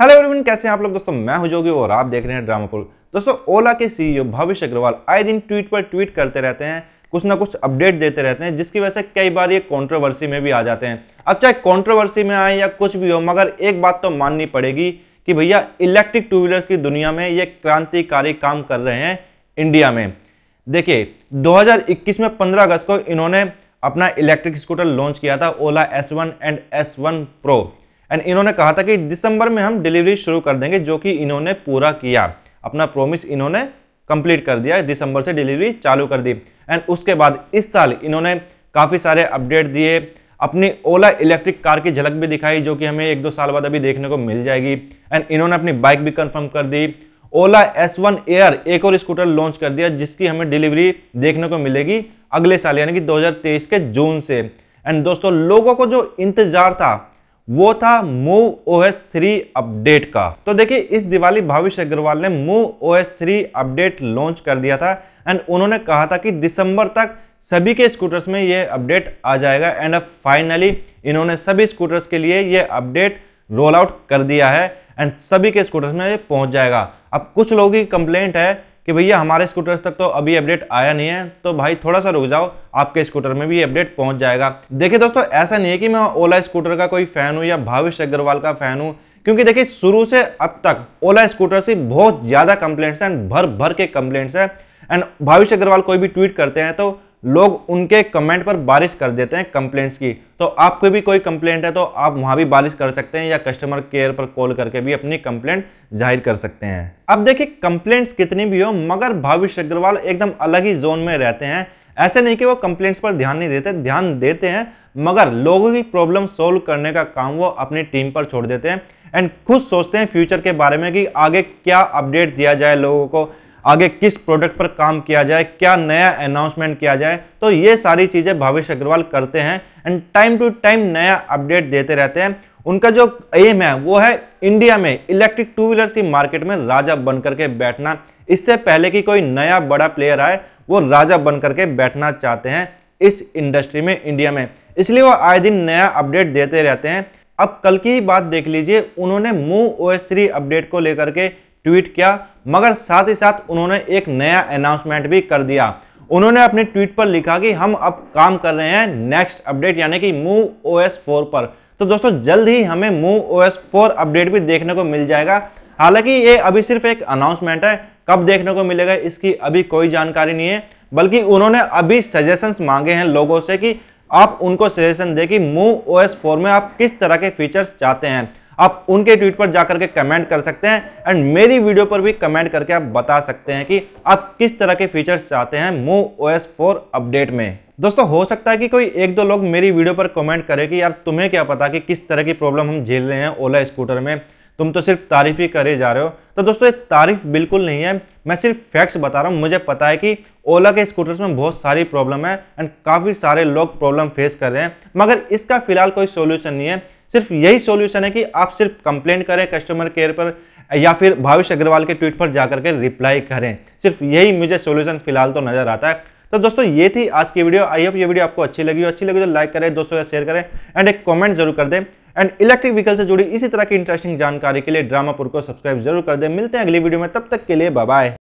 hello everyone कैसे हैं आप लोग दोस्तों मैं हूं जोगी और आप देख रहे हैं पुल दोस्तों ओला के सीईओ भविष्य अग्रवाल आए दिन ट्वीट पर ट्वीट करते रहते हैं कुछ ना कुछ अपडेट देते रहते हैं जिसकी वजह से कई बार ये कंट्रोवर्सी में भी आ जाते हैं अब चाहे कंट्रोवर्सी में आए या कुछ भी हो मगर एक बात तो माननी पड़ेगी कि भैया इलेक्ट्रिक टू व्हीलर्स की दुनिया में ये क्रांतिकारी काम कर रहे हैं इंडिया में देखिए दो में पंद्रह अगस्त को इन्होंने अपना इलेक्ट्रिक स्कूटर लॉन्च किया था Ola S and S pro and इन्होंने कहा था कि दिसंबर में हम डिलीवरी शुरू कर देंगे जो कि इन्होंने पूरा किया अपना प्रोमिस इन्होंने कंप्लीट कर दिया दिसंबर से डिलीवरी चालू कर दी एंड उसके बाद इस साल इन्होंने काफ़ी सारे अपडेट दिए अपनी ओला इलेक्ट्रिक कार की झलक भी दिखाई जो कि हमें एक दो साल बाद अभी देखने को मिल जाएगी एंड इन्होंने अपनी बाइक भी कंफर्म कर दी ओला एस वन एयर एक और स्कूटर लॉन्च कर दिया जिसकी हमें डिलीवरी देखने को मिलेगी अगले साल यानी कि 2023 के जून से एंड दोस्तों लोगों को जो इंतजार था वो था move O S three update का तो देखिए इस दिवाली भाविश अग्रवाल ने move O S three update launch कर दिया था एंड उन्होंने कहा था कि दिसंबर तक सभी के स्कूटर्स में ये अपडेट आ जाएगा एंड अब फाइनली इन्होंने सभी स्कूटर्स के लिए ये अपडेट रोल आउट कर दिया है एंड सभी के स्कूटर्स में ये पहुंच जाएगा अब कुछ लोगों की कंप्लेंट है कि भैया हमारे स्कूटर्स तक तो अभी अपडेट आया नहीं है तो भाई थोड़ा सा रुक जाओ आपके स्कूटर में भी अपडेट पहुंच जाएगा देखिए दोस्तों ऐसा नहीं है कि मैं ओला स्कूटर का कोई फैन हूँ या भाविश अग्रवाल का फैन हूँ क्योंकि देखिए शुरू से अब तक ओला स्कूटर से बहुत ज़्यादा कंप्लेंट्स हैं भर भर के कंप्लेंट्स हैं एंड भाविश अग्रवाल कोई भी ट्वीट करते हैं तो लोग उनके कमेंट पर बारिश कर देते हैं कंप्लेंट्स की तो आपके भी कोई कंप्लेंट है तो आप वहां भी बारिश कर सकते हैं या कस्टमर केयर पर कॉल करके भी अपनी कंप्लेंट जाहिर कर सकते हैं अब देखिए कंप्लेंट्स कितनी भी हो मगर भाविश अग्रवाल एकदम अलग ही जोन में रहते हैं ऐसे नहीं कि वो कंप्लेंट्स पर ध्यान नहीं देते ध्यान देते हैं मगर लोगों की प्रॉब्लम सोल्व करने का काम वो अपनी टीम पर छोड़ देते हैं एंड खुद सोचते हैं फ्यूचर के बारे में कि आगे क्या अपडेट दिया जाए लोगों को आगे किस प्रोडक्ट पर काम किया जाए क्या नया अनाउंसमेंट किया जाए तो ये सारी चीज़ें भावेश अग्रवाल करते हैं एंड टाइम टू टाइम नया अपडेट देते रहते हैं उनका जो एम है वो है इंडिया में इलेक्ट्रिक टू व्हीलर्स की मार्केट में राजा बनकर के बैठना इससे पहले कि कोई नया बड़ा प्लेयर आए वो राजा बनकर के बैठना चाहते हैं इस इंडस्ट्री में इंडिया में इसलिए वो आए दिन नया अपडेट देते रहते हैं अब कल की बात देख लीजिए उन्होंने move O S three update को लेकर के ट्वीट किया मगर साथ ही साथ उन्होंने एक नया अनाउंसमेंट भी कर दिया उन्होंने अपने ट्वीट पर लिखा कि हम अब काम कर रहे हैं नेक्स्ट अपडेट यानी कि मूव ओ एस फोर पर तो दोस्तों जल्द ही हमें move O S four update भी देखने को मिल जाएगा हालांकि ये अभी सिर्फ एक अनाउंसमेंट है कब देखने को मिलेगा इसकी अभी कोई जानकारी नहीं है बल्कि उन्होंने अभी सजेशंस मांगे हैं लोगों से कि आप उनको सजेशन दें कि मूव ओ एस फोर में आप किस तरह के फीचर्स चाहते हैं आप उनके ट्वीट पर जाकर के कमेंट कर सकते हैं एंड मेरी वीडियो पर भी कमेंट करके आप बता सकते हैं कि आप किस तरह के फीचर्स चाहते हैं मो ओ फोर अपडेट में दोस्तों हो सकता है कि कोई एक दो लोग मेरी वीडियो पर कमेंट करे कि यार तुम्हें क्या पता कि किस तरह की प्रॉब्लम हम झेल रहे हैं ओला स्कूटर में तुम तो सिर्फ तारीफ ही करे जा रहे हो तो दोस्तों ये तारीफ बिल्कुल नहीं है मैं सिर्फ फैक्ट्स बता रहा हूँ मुझे पता है कि ओला के स्कूटर्स में बहुत सारी प्रॉब्लम है एंड काफ़ी सारे लोग प्रॉब्लम फेस कर रहे हैं मगर इसका फिलहाल कोई सोल्यूशन नहीं है सिर्फ यही सॉल्यूशन है कि आप सिर्फ कंप्लेंट करें कस्टमर केयर पर या फिर भाविश अग्रवाल के ट्वीट पर जाकर के रिप्लाई करें सिर्फ यही मुझे सॉल्यूशन फिलहाल तो नज़र आता है तो दोस्तों ये थी आज की वीडियो आई होप ये वीडियो आपको अच्छी लगी हो अच्छी लगी तो लाइक करें दोस्तों या शेयर करें एंड एक कमेंट जरूर कर दें एंड इलेक्ट्रिक व्हीकल से जुड़ी इसी तरह की इंटरेस्टिंग जानकारी के लिए ड्रामापुर को सब्सक्राइब जरूर कर दें मिलते हैं अगली वीडियो में तब तक के लिए बाय